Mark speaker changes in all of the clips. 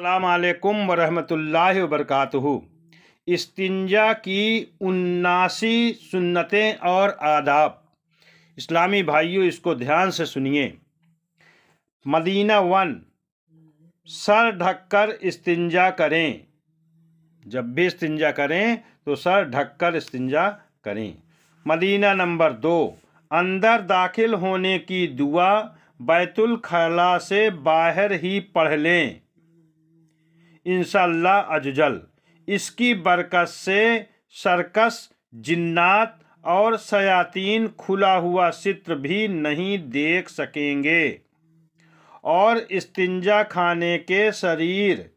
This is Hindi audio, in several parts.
Speaker 1: अल्लाम वरहमतुल्ला वबरकू इस्तिंजा की उन्नासी सुन्नतें और आदाब इस्लामी भाइयों इसको ध्यान से सुनिए मदीना वन सर ढककर इस्तिंजा करें जब भी इस्तिंजा करें तो सर ढककर इस्तिंजा करें मदीना नंबर दो अंदर दाखिल होने की दुआ बैतुल खला से बाहर ही पढ़ लें इनशाला अजल इसकी बरकत से सर्कस जिन्नात और सयातीन खुला हुआ चित्र भी नहीं देख सकेंगे और इस्तिंजा खाने के शरीर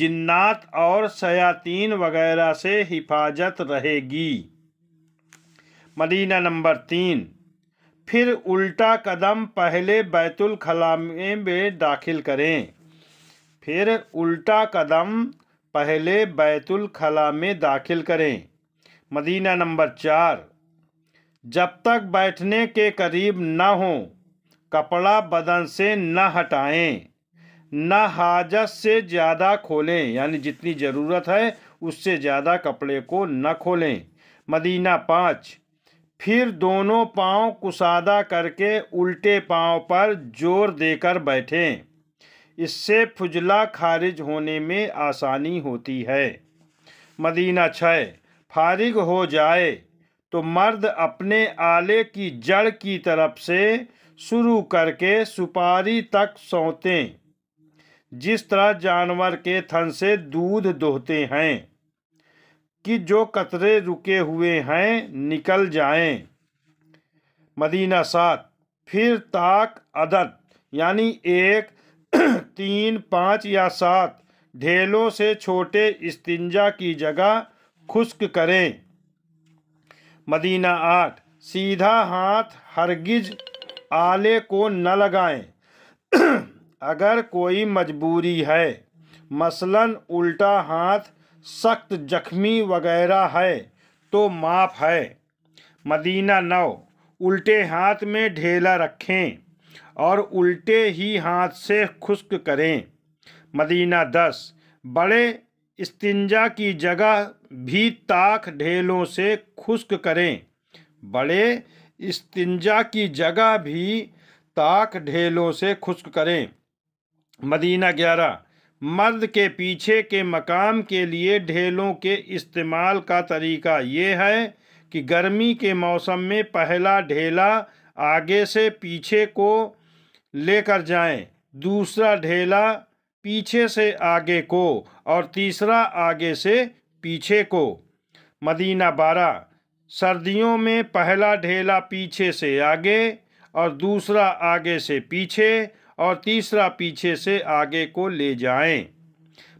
Speaker 1: जिन्नात और सयातीन वगैरह से हिफाजत रहेगी मदीना नंबर तीन फिर उल्टा कदम पहले बैतुल खला में दाखिल करें फिर उल्टा कदम पहले बैतुल खला में दाखिल करें मदीना नंबर चार जब तक बैठने के करीब न हो कपड़ा बदन से न हटाएं न हाजत से ज़्यादा खोलें यानी जितनी ज़रूरत है उससे ज़्यादा कपड़े को न खोलें मदीना पाँच फिर दोनों पांव कुसादा करके उल्टे पांव पर जोर देकर बैठें इससे फुजला खारिज होने में आसानी होती है मदीना छः फारिग हो जाए तो मर्द अपने आले की जड़ की तरफ से शुरू करके सुपारी तक सौतें जिस तरह जानवर के थन से दूध दोहते हैं कि जो कतरे रुके हुए हैं निकल जाएं। मदीना सात फिर ताक अदद यानी एक तीन पाँच या सात ढेलों से छोटे इस्तिंजा की जगह खुश्क करें मदीना आठ सीधा हाथ हरगिज आले को न लगाएं अगर कोई मजबूरी है मसलन उल्टा हाथ सख्त जख्मी वगैरह है तो माफ है मदीना नौ उल्टे हाथ में ढेला रखें और उल्टे ही हाथ से खुश्क करें मदीना दस बड़े इस्तिंजा की जगह भी ताक ढेलों से खुश्क करें बड़े इस्तिंजा की जगह भी ताक ढेलों से खुश्क करें मदीना ग्यारह मर्द के पीछे के मकाम के लिए ढेलों के इस्तेमाल का तरीका ये है कि गर्मी के मौसम में पहला ढेला आगे से पीछे को लेकर जाएं, दूसरा ढेला पीछे से आगे को और तीसरा आगे से पीछे को मदीना बारह सर्दियों में पहला ढेला पीछे से आगे और दूसरा आगे से पीछे और तीसरा पीछे से आगे को ले जाएं।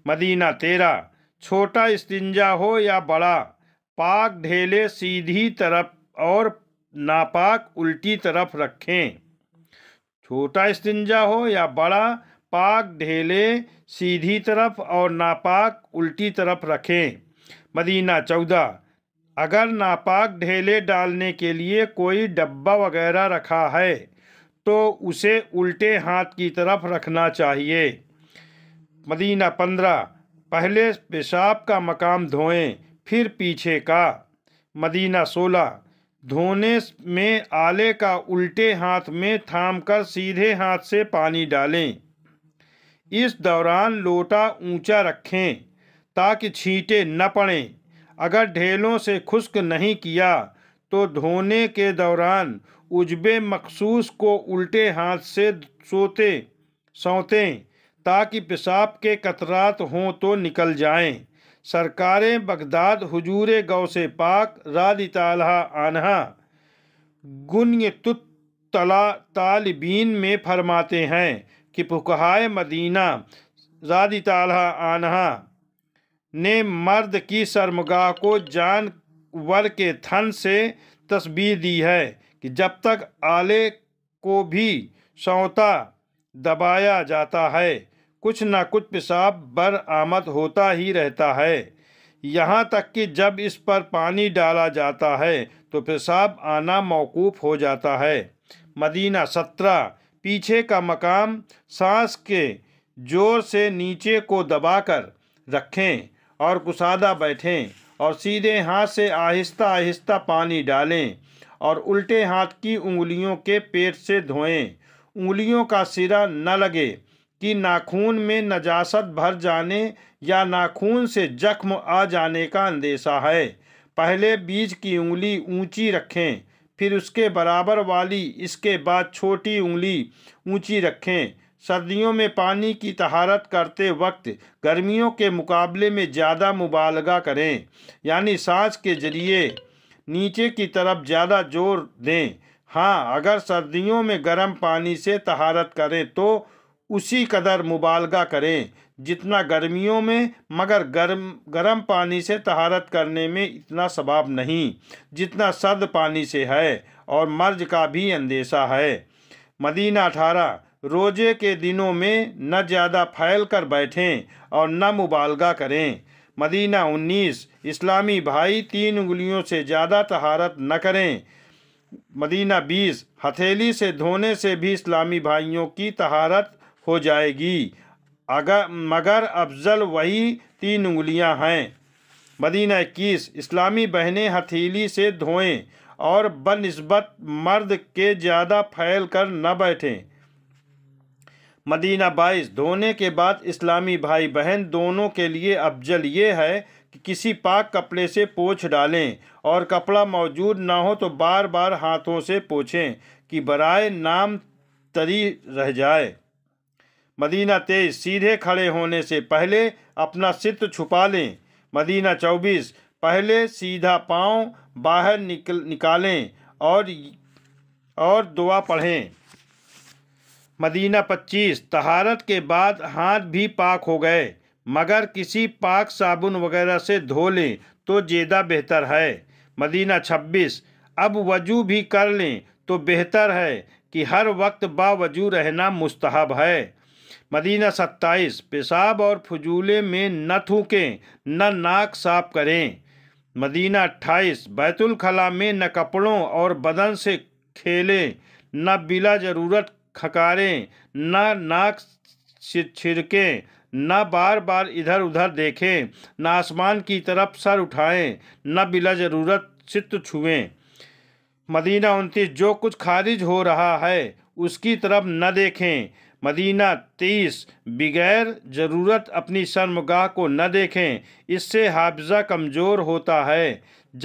Speaker 1: मदीना तेरा छोटा इस्तिंजा हो या बड़ा पाक ढेले सीधी तरफ और नापाक उल्टी तरफ रखें छोटा इस्तिंजा हो या बड़ा पाक ढेले सीधी तरफ और नापाक उल्टी तरफ रखें मदीना चौदह अगर नापाक ढेले डालने के लिए कोई डब्बा वगैरह रखा है तो उसे उल्टे हाथ की तरफ रखना चाहिए मदीना पंद्रह पहले पेशाब का मकाम धोएं फिर पीछे का मदीना सोलह धोने में आले का उल्टे हाथ में थामकर सीधे हाथ से पानी डालें इस दौरान लोटा ऊंचा रखें ताकि छींटे न पड़ें अगर ढेलों से खुश्क नहीं किया तो धोने के दौरान उजबे मखसूस को उल्टे हाथ से सोते सौतें ताकि पेशाब के कतरात हों तो निकल जाएं सरकारें बगदाद हजूर गौ से पाक राद तला आनहा तला तालबीन में फरमाते हैं कि फुकहाय मदीना राद तला आनहा ने मर्द की सरमगाह को जानवर के थन से तस्वीर दी है कि जब तक आले को भी सौता दबाया जाता है कुछ ना कुछ पेशाब बर आमद होता ही रहता है यहाँ तक कि जब इस पर पानी डाला जाता है तो पेशाब आना मौकूफ़ हो जाता है मदीना सत्रह पीछे का मकाम सांस के जोर से नीचे को दबाकर रखें और कुसादा बैठें और सीधे हाथ से आहिस्ता आहिस्ता पानी डालें और उल्टे हाथ की उंगलियों के पेट से धोएं उंगलियों का सिरा न लगे कि नाखून में नजासत भर जाने या नाखून से जख्म आ जाने का अंदेशा है पहले बीज की उंगली ऊंची रखें फिर उसके बराबर वाली इसके बाद छोटी उंगली ऊंची रखें सर्दियों में पानी की तहारत करते वक्त गर्मियों के मुकाबले में ज़्यादा मुबालगा करें यानी सांस के जरिए नीचे की तरफ ज़्यादा जोर दें हाँ अगर सर्दियों में गर्म पानी से तहारत करें तो उसी कदर मुबालगा करें जितना गर्मियों में मगर गर्म गर्म पानी से तहारत करने में इतना सबाब नहीं जितना सर्द पानी से है और मर्ज का भी अंदेशा है मदीना अठारह रोजे के दिनों में न ज़्यादा फैल कर बैठें और न मुबालगा करें मदीना उन्नीस इस्लामी भाई तीन उंगलियों से ज़्यादा तहारत न करें मदीना बीस हथेली से धोने से भी इस्लामी भाइयों की तहारत हो जाएगी अगर मगर अफजल वही तीन उंगलियां हैं मदीना इक्कीस इस्लामी बहनें हथेली से धोएं और बनस्बत मर्द के ज़्यादा फैल कर न बैठें मदीना बाईस धोने के बाद इस्लामी भाई बहन दोनों के लिए अफजल ये है कि किसी पाक कपड़े से पोछ डालें और कपड़ा मौजूद ना हो तो बार बार हाथों से पोछें कि बराए नाम तरी रह जाए मदीना तेईस सीधे खड़े होने से पहले अपना सित छुपा लें मदीना चौबीस पहले सीधा पाँव बाहर निकल निकालें और और दुआ पढ़ें मदीना पच्चीस तहारत के बाद हाथ भी पाक हो गए मगर किसी पाक साबुन वगैरह से धो लें तो ज़्यादा बेहतर है मदीना छब्बीस अब वजू भी कर लें तो बेहतर है कि हर वक्त बावजू रहना मुस्तहब है मदीना सत्ताईस पेशाब और फजूले में न थूकें न नाक साफ करें मदीना अट्ठाईस बैतुलखला में न कपड़ों और बदन से खेलें न बिला ज़रूरत खकारें न नाक छिड़कें न बार बार इधर उधर देखें न आसमान की तरफ सर उठाएं न बिला ज़रूरत चित्त छुएं मदीना उनतीस जो कुछ खारिज हो रहा है उसकी तरफ न देखें मदीना तीस बगैर ज़रूरत अपनी शर्मगाह को न देखें इससे हाफजा कमज़ोर होता है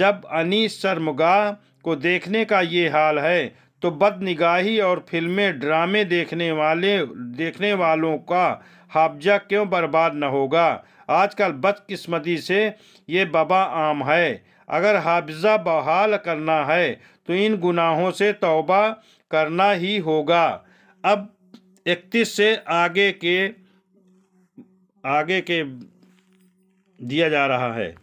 Speaker 1: जब अनीस शर्मगाह को देखने का ये हाल है तो बदनिगाही और फिल्में ड्रामे देखने वाले देखने वालों का हाफजा क्यों बर्बाद न होगा आजकल बदकिस्मती से ये बबा आम है अगर हाफजा बहाल करना है तो इन गुनाहों से तौबा करना ही होगा अब इकतीस से आगे के आगे के दिया जा रहा है